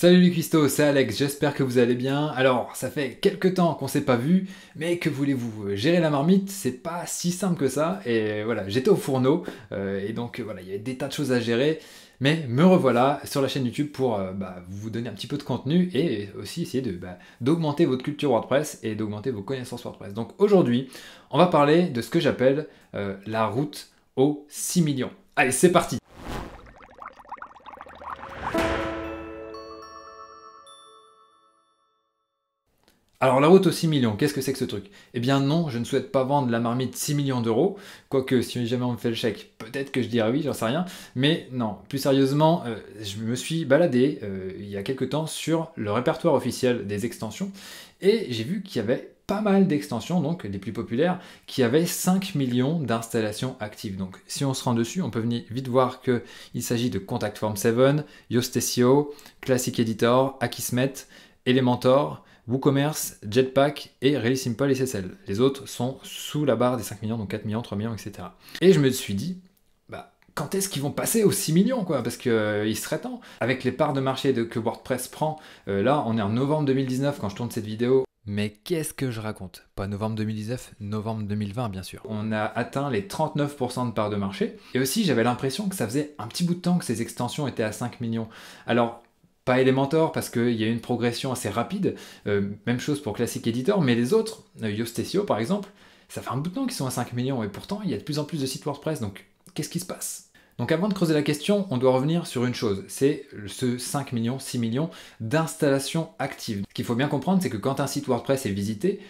Salut les c'est Alex, j'espère que vous allez bien. Alors, ça fait quelques temps qu'on s'est pas vu, mais que voulez-vous euh, Gérer la marmite, c'est pas si simple que ça. Et voilà, j'étais au fourneau, euh, et donc voilà, il y avait des tas de choses à gérer. Mais me revoilà sur la chaîne YouTube pour euh, bah, vous donner un petit peu de contenu et aussi essayer de bah, d'augmenter votre culture WordPress et d'augmenter vos connaissances WordPress. Donc aujourd'hui, on va parler de ce que j'appelle la route aux 6 millions. Allez, c'est parti Alors la route aux 6 millions, qu'est-ce que c'est que ce truc Eh bien non, je ne souhaite pas vendre la marmite 6 millions d'euros, quoique si jamais on me fait le chèque, peut-être que je dirais oui, j'en sais rien, mais non, plus sérieusement, euh, je me suis baladé euh, il y a quelques temps sur le répertoire officiel des extensions, et j'ai vu qu'il y avait pas mal d'extensions, donc les plus populaires, qui avaient 5 millions d'installations actives. Donc si on se rend dessus, on peut venir vite voir qu'il s'agit de Contact Form 7, SEO, Classic Editor, Akismet, Elementor, WooCommerce, Jetpack et Really Simple SSL. Les autres sont sous la barre des 5 millions, donc 4 millions, 3 millions, etc. Et je me suis dit, bah, quand est-ce qu'ils vont passer aux 6 millions quoi Parce qu'il euh, il serait temps. Avec les parts de marché de, que WordPress prend, euh, là on est en novembre 2019 quand je tourne cette vidéo. Mais qu'est-ce que je raconte Pas novembre 2019, novembre 2020 bien sûr. On a atteint les 39% de parts de marché. Et aussi j'avais l'impression que ça faisait un petit bout de temps que ces extensions étaient à 5 millions. Alors Elementor parce qu'il y a une progression assez rapide. Euh, même chose pour Classic Editor, mais les autres, euh, SEO par exemple, ça fait un bout de temps qu'ils sont à 5 millions et pourtant il y a de plus en plus de sites WordPress, donc qu'est-ce qui se passe donc avant de creuser la question, on doit revenir sur une chose, c'est ce 5 millions, 6 millions d'installations actives. Ce qu'il faut bien comprendre, c'est que quand un site WordPress est visité,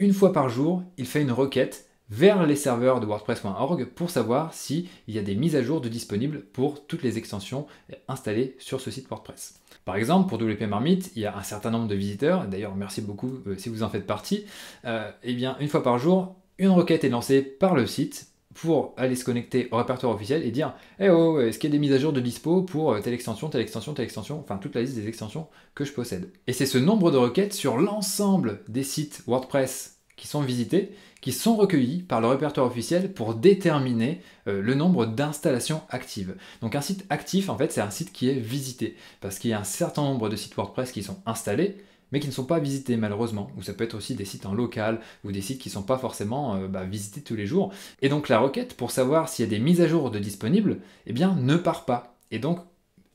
une fois par jour, il fait une requête vers les serveurs de WordPress.org pour savoir s'il y a des mises à jour de disponibles pour toutes les extensions installées sur ce site WordPress. Par exemple, pour WP Marmite, il y a un certain nombre de visiteurs, d'ailleurs merci beaucoup euh, si vous en faites partie, et euh, eh bien une fois par jour, une requête est lancée par le site pour aller se connecter au répertoire officiel et dire eh oh, oh, est-ce qu'il y a des mises à jour de dispo pour euh, telle extension, telle extension, telle extension, enfin toute la liste des extensions que je possède. Et c'est ce nombre de requêtes sur l'ensemble des sites WordPress qui sont visités, qui sont recueillis par le répertoire officiel pour déterminer euh, le nombre d'installations actives. Donc un site actif, en fait, c'est un site qui est visité, parce qu'il y a un certain nombre de sites WordPress qui sont installés, mais qui ne sont pas visités malheureusement, ou ça peut être aussi des sites en local, ou des sites qui ne sont pas forcément euh, bah, visités tous les jours. Et donc la requête pour savoir s'il y a des mises à jour de disponibles, eh bien ne part pas. Et donc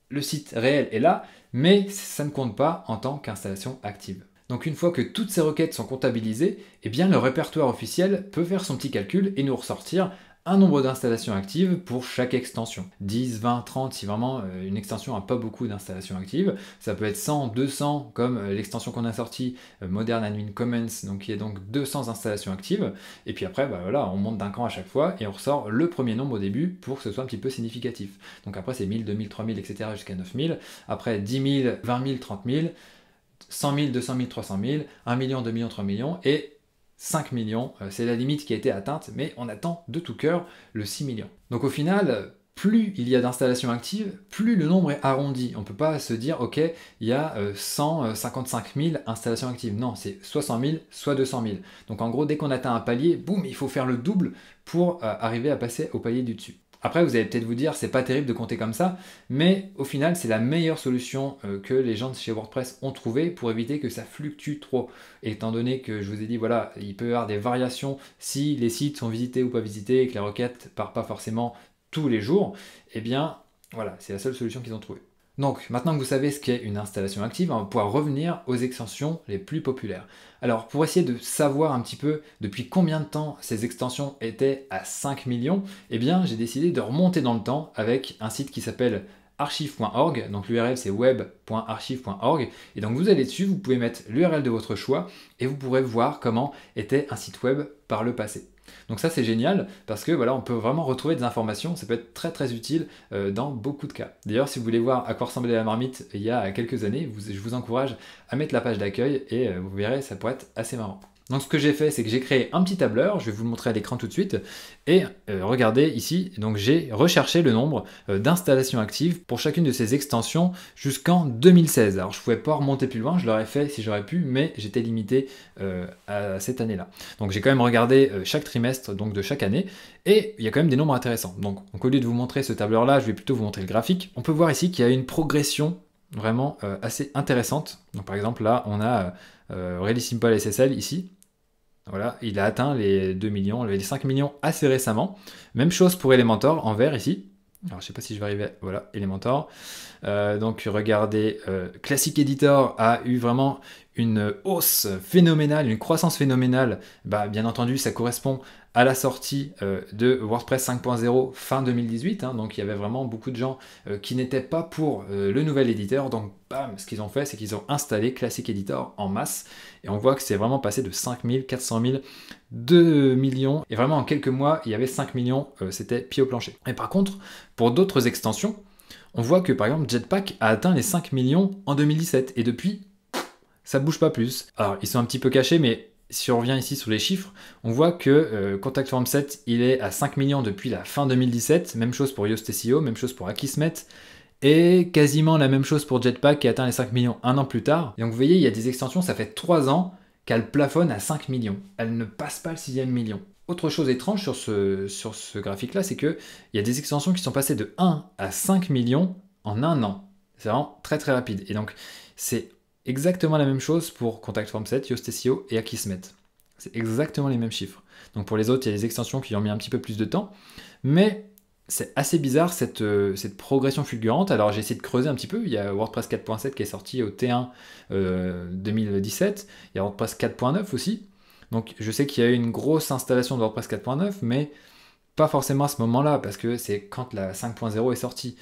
le site réel est là, mais ça ne compte pas en tant qu'installation active. Donc une fois que toutes ces requêtes sont comptabilisées, eh bien le répertoire officiel peut faire son petit calcul et nous ressortir un nombre d'installations actives pour chaque extension. 10, 20, 30 si vraiment euh, une extension n'a pas beaucoup d'installations actives. Ça peut être 100, 200 comme euh, l'extension qu'on a sortie euh, Modern Admin Commons, donc qui est donc 200 installations actives. Et puis après, bah, voilà, on monte d'un cran à chaque fois et on ressort le premier nombre au début pour que ce soit un petit peu significatif. Donc après c'est 1000, 2000, 3000, etc. jusqu'à 9000. Après 10 000, 20 000, 30 000. 100 000, 200 000, 300 000, 1 million, 2 millions, 3 millions et 5 millions. Euh, c'est la limite qui a été atteinte, mais on attend de tout cœur le 6 millions. Donc au final, plus il y a d'installations actives, plus le nombre est arrondi. On ne peut pas se dire, OK, il y a 155 euh, 000 euh, installations actives. Non, c'est soit 000, soit 200 000. Donc en gros, dès qu'on atteint un palier, boum, il faut faire le double pour arriver à passer au palier du dessus. Après, vous allez peut-être vous dire, c'est pas terrible de compter comme ça, mais au final, c'est la meilleure solution euh, que les gens de chez WordPress ont trouvée pour éviter que ça fluctue trop. Étant donné que je vous ai dit, voilà, il peut y avoir des variations si les sites sont visités ou pas visités et que la requête part pas forcément tous les jours, eh bien, voilà, c'est la seule solution qu'ils ont trouvée. Donc, maintenant que vous savez ce qu'est une installation active, on va pouvoir revenir aux extensions les plus populaires. Alors, pour essayer de savoir un petit peu depuis combien de temps ces extensions étaient à 5 millions, eh bien, j'ai décidé de remonter dans le temps avec un site qui s'appelle archive.org, donc l'URL c'est web.archive.org, et donc vous allez dessus, vous pouvez mettre l'URL de votre choix, et vous pourrez voir comment était un site web par le passé. Donc ça c'est génial parce que voilà, on peut vraiment retrouver des informations, ça peut être très très utile euh, dans beaucoup de cas. D'ailleurs, si vous voulez voir à quoi ressemblait la marmite il y a quelques années, je vous encourage à mettre la page d'accueil et euh, vous verrez, ça pourrait être assez marrant. Donc ce que j'ai fait, c'est que j'ai créé un petit tableur, je vais vous le montrer à l'écran tout de suite, et euh, regardez ici, donc j'ai recherché le nombre euh, d'installations actives pour chacune de ces extensions jusqu'en 2016. Alors je pouvais pas remonter plus loin, je l'aurais fait si j'aurais pu, mais j'étais limité euh, à cette année-là. Donc j'ai quand même regardé chaque trimestre donc de chaque année, et il y a quand même des nombres intéressants. Donc, donc au lieu de vous montrer ce tableur-là, je vais plutôt vous montrer le graphique. On peut voir ici qu'il y a une progression vraiment assez intéressante. Donc par exemple là, on a euh, Simple SSL ici. Voilà, il a atteint les 2 millions, avait les 5 millions assez récemment. Même chose pour Elementor en vert ici. Alors je sais pas si je vais arriver. Voilà, Elementor. Euh, donc regardez, euh, Classic Editor a eu vraiment une hausse phénoménale, une croissance phénoménale, bah, bien entendu, ça correspond à la sortie euh, de WordPress 5.0 fin 2018. Hein. donc il y avait vraiment beaucoup de gens euh, qui n'étaient pas pour euh, le nouvel éditeur. Donc bam, ce qu'ils ont fait, c'est qu'ils ont installé Classic Editor en masse. Et on voit que c'est vraiment passé de 5 000, 400 000, 2 millions. Et vraiment en quelques mois, il y avait 5 millions, c'était pied au plancher. Et par contre, pour d'autres extensions, on voit que par exemple Jetpack a atteint les 5 millions en 2017. Et depuis, ça bouge pas plus. Alors, ils sont un petit peu cachés, mais si on revient ici sur les chiffres, on voit que euh, Contact Form 7, il est à 5 millions depuis la fin 2017. Même chose pour Yoast SEO, même chose pour Akismet. Et quasiment la même chose pour Jetpack qui atteint les 5 millions un an plus tard. donc vous voyez, il y a des extensions, ça fait 3 ans qu'elles plafonnent à 5 millions. Elles ne passent pas le 6 million. Autre chose étrange sur ce, sur ce graphique-là, c'est qu'il y a des extensions qui sont passées de 1 à 5 millions en un an. C'est vraiment très très rapide. Et donc c'est exactement la même chose pour Contact Form 7, Yoast SEO et Akismet. C'est exactement les mêmes chiffres. Donc pour les autres, il y a les extensions qui ont mis un petit peu plus de temps. Mais c'est assez bizarre cette, euh, cette, progression fulgurante. Alors j'ai essayé de creuser un petit peu. Il y a WordPress 4.7 qui est sorti au T1 2017. Euh, il y a WordPress 4.9 aussi. Donc je sais qu'il y a eu une grosse installation de WordPress 4.9, mais pas forcément à ce moment-là, parce que c'est quand la 5.0 est sortie.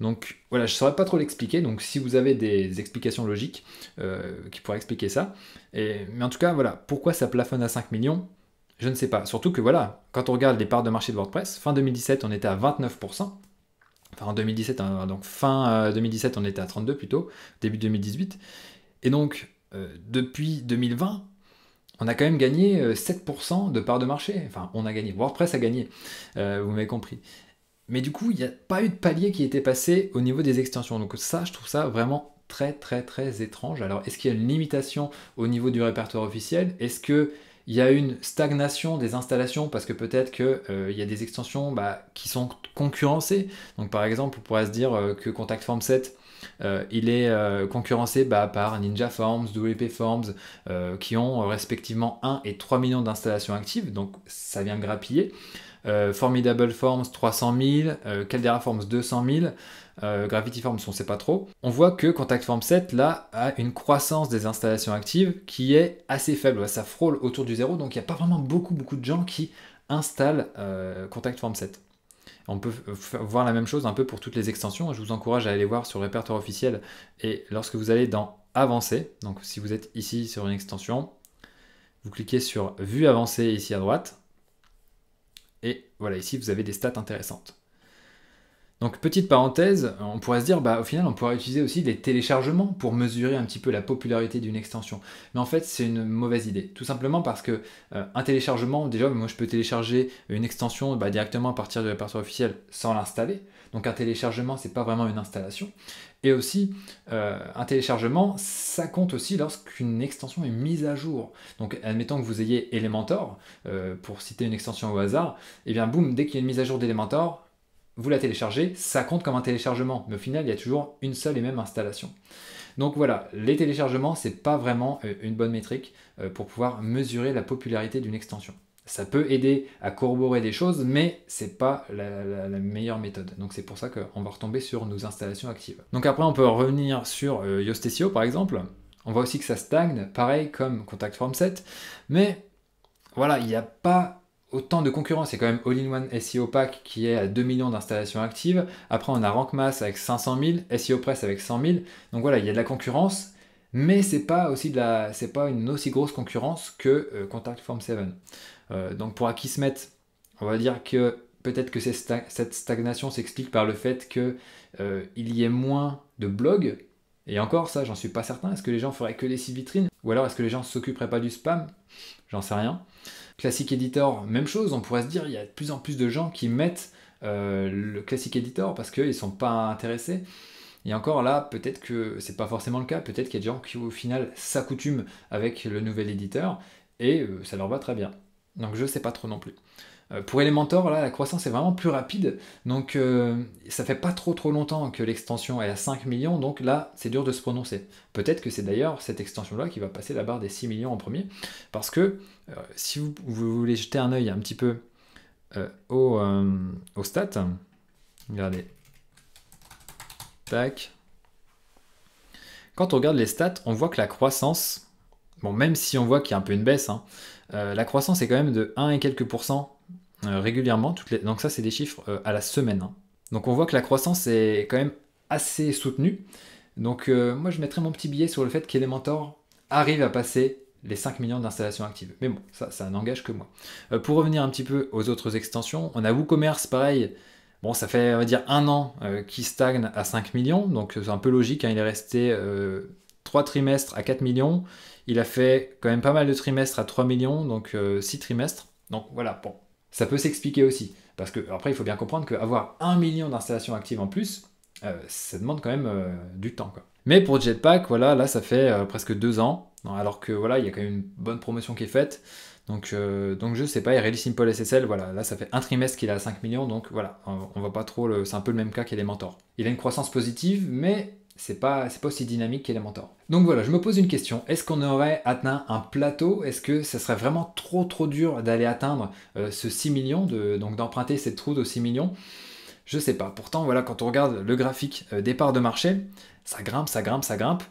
Donc voilà, je ne saurais pas trop l'expliquer, donc si vous avez des explications logiques euh, qui pourraient expliquer ça, mais en tout cas, voilà, pourquoi ça plafonne à 5 millions Je ne sais pas. Surtout que voilà, quand on regarde les parts de marché de WordPress, fin 2017, on était à 29%. Enfin, en 2017, hein, donc fin 2017, euh, on était à 32 plutôt, début 2018. Et donc, euh, depuis 2020, on a quand même gagné 7% de parts de marché. Enfin, on a gagné. WordPress a gagné, vous m'avez compris. Mais du coup, il n'y a pas eu de palier qui était passé au niveau des extensions. Donc ça, je trouve ça vraiment très très très étrange. Alors est-ce qu'il y a une limitation au niveau du répertoire officiel Est-ce qu'il y a une stagnation des installations parce que peut-être qu'il euh, y a des extensions bah, qui sont concurrencées. Donc par exemple, on pourrait se dire euh, que Contact Form 7 euh, il est concurrencé bah, par Ninja Forms, WP Forms, qui ont respectivement 1 et 3 millions d'installations actives, donc ça vient grappiller. Euh, Formidable Forms 300 000, euh, Caldera Forms 200 000, euh, Gravity Forms on sait pas trop. On voit que Contact Form 7 là a une croissance des installations actives qui est assez faible, ça frôle autour du zéro, donc il n'y a pas vraiment beaucoup beaucoup de gens qui installent Contact Form 7. On peut voir la même chose un peu pour toutes les extensions. Je vous encourage à aller voir sur le répertoire officiel et lorsque vous allez dans Avancer », donc si vous êtes ici sur une extension, vous cliquez sur Vue avancée ici à droite, et voilà, ici vous avez des stats intéressantes. Donc petite parenthèse, on pourrait se dire, bah, au final on pourrait utiliser aussi les téléchargements pour mesurer un petit peu la popularité d'une extension. Mais en fait c'est une mauvaise idée, tout simplement parce que euh, un téléchargement, déjà moi je peux télécharger une extension bah, directement à partir de répertoire officiel sans l'installer. Donc un téléchargement c'est pas vraiment une installation. Et aussi, euh, un téléchargement, ça compte aussi lorsqu'une extension est mise à jour. Donc, admettons que vous ayez Elementor, euh, pour citer une extension au hasard, et eh bien boum, dès qu'il y a une mise à jour d'Elementor, vous la téléchargez, ça compte comme un téléchargement, mais au final, il y a toujours une seule et même installation. Donc voilà, les téléchargements, c'est pas vraiment euh, une bonne métrique pour pouvoir mesurer la popularité d'une extension ça peut aider à corroborer des choses, mais c'est pas la, meilleure méthode. Donc c'est pour ça qu'on va retomber sur nos installations actives. Donc après, on peut revenir sur euh, Yoast SEO par exemple. On voit aussi que ça stagne, pareil comme Contact Form 7, mais voilà, il n'y a pas autant de concurrence. C'est quand même All-in-One SEO Pack qui est à 2 millions d'installations actives. Après, on a Rank Mass avec 500 000, SEO Press avec 100 000. Donc voilà, il y a de la concurrence, mais c'est pas aussi la, c'est pas une aussi grosse concurrence que euh, Contact Form 7. Euh, donc pour Akismet, on va dire que peut-être que cette stagnation s'explique par le fait que euh, il y ait moins de blogs. Et encore ça, j'en suis pas certain. Est-ce que les gens feraient que les sites vitrines Ou alors est-ce que les gens s'occuperaient pas du spam J'en sais rien. Classic Editor, même chose. On pourrait se dire, il y a de plus en plus de gens qui mettent le Classic Editor parce qu'ils sont pas intéressés. Et encore là, peut-être que c'est pas forcément le cas, peut-être qu'il y a des gens qui au final s'accoutument avec le nouvel éditeur et euh, ça leur va très bien. Donc je sais pas trop non plus. Euh, pour Elementor, là, la croissance est vraiment plus rapide, donc euh, ça fait pas trop trop longtemps que l'extension est à 5 millions, donc là, c'est dur de se prononcer. Peut-être que c'est d'ailleurs cette extension-là qui va passer la barre des 6 millions en premier, parce que si vous, voulez jeter un œil un petit peu au, aux stats, regardez, quand on regarde les stats, on voit que la croissance, bon, même si on voit qu'il y a un peu une baisse, hein, euh, la croissance est quand même de 1 et quelques pourcents euh, régulièrement. Donc ça, c'est des chiffres euh, à la semaine. Hein. Donc on voit que la croissance est quand même assez soutenue. Donc moi, je mettrais mon petit billet sur le fait qu'Elementor arrive à passer les 5 millions d'installations actives. Mais bon, ça, ça n'engage que moi. pour revenir un petit peu aux autres extensions, on a WooCommerce, pareil, Bon, ça fait, on va dire, un an euh, qu'il stagne à 5 millions, donc c'est un peu logique, hein. il est resté 3 euh, trimestres à 4 millions, il a fait quand même pas mal de trimestres à 3 millions, donc 6 euh, trimestres. Donc voilà, bon, ça peut s'expliquer aussi, parce que après, il faut bien comprendre qu'avoir 1 million d'installations actives en plus, ça demande quand même du temps. Mais pour Jetpack, voilà, là, ça fait presque 2 ans, alors que voilà, il y a quand même une bonne promotion qui est faite. Donc, je euh, ne je sais pas, et Really Simple SSL, voilà, là ça fait un trimestre qu'il a à 5 millions, donc voilà, on voit pas trop, le... c'est un peu le même cas qu'Elementor. Il a une croissance positive, mais c'est pas, pas aussi dynamique qu'Elementor. Donc voilà, je me pose une question, est-ce qu'on aurait atteint un plateau Est-ce que ça serait vraiment trop trop dur d'aller atteindre euh, ce 6 millions, donc d'emprunter cette route de 6 millions Je sais pas, pourtant voilà, quand on regarde le graphique euh, départ de marché, ça grimpe, ça grimpe, ça grimpe,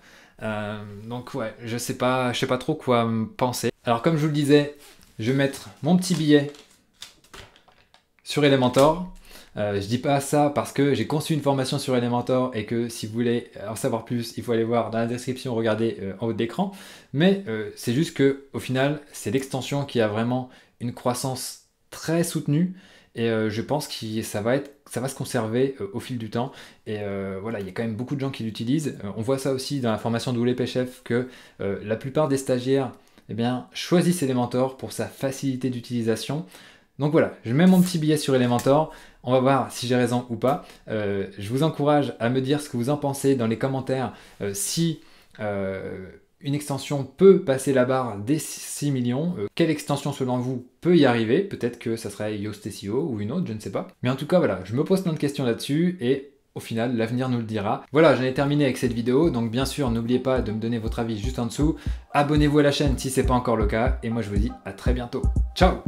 euh, donc ouais, je sais pas, je sais pas trop quoi penser. Alors comme je vous le disais, je vais mettre mon petit billet sur Elementor. Je euh, je dis pas ça parce que j'ai conçu une formation sur Elementor et que si vous voulez en savoir plus, il faut aller voir dans la description, regarder euh, en haut d'écran. Mais c'est juste que au final, c'est l'extension qui a vraiment une croissance très soutenue et euh, je pense que ça va, être, ça va se conserver euh, au fil du temps. Et euh, voilà, il y a quand même beaucoup de gens qui l'utilisent. on voit ça aussi dans la formation de WP Chef que la plupart des stagiaires eh bien, choisissent Elementor pour sa facilité d'utilisation. Donc voilà, je mets mon petit billet sur Elementor. On va voir si j'ai raison ou pas. je vous encourage à me dire ce que vous en pensez dans les commentaires. si une extension peut passer la barre des 6 millions. Euh, quelle extension selon vous peut y arriver Peut-être que ça serait Yoast SEO ou une autre, je ne sais pas. Mais en tout cas, voilà, je me pose plein de questions là-dessus et au final, l'avenir nous le dira. Voilà, j'en ai terminé avec cette vidéo. Donc bien sûr, n'oubliez pas de me donner votre avis juste en dessous. Abonnez-vous à la chaîne si ce n'est pas encore le cas. Et moi, je vous dis à très bientôt. Ciao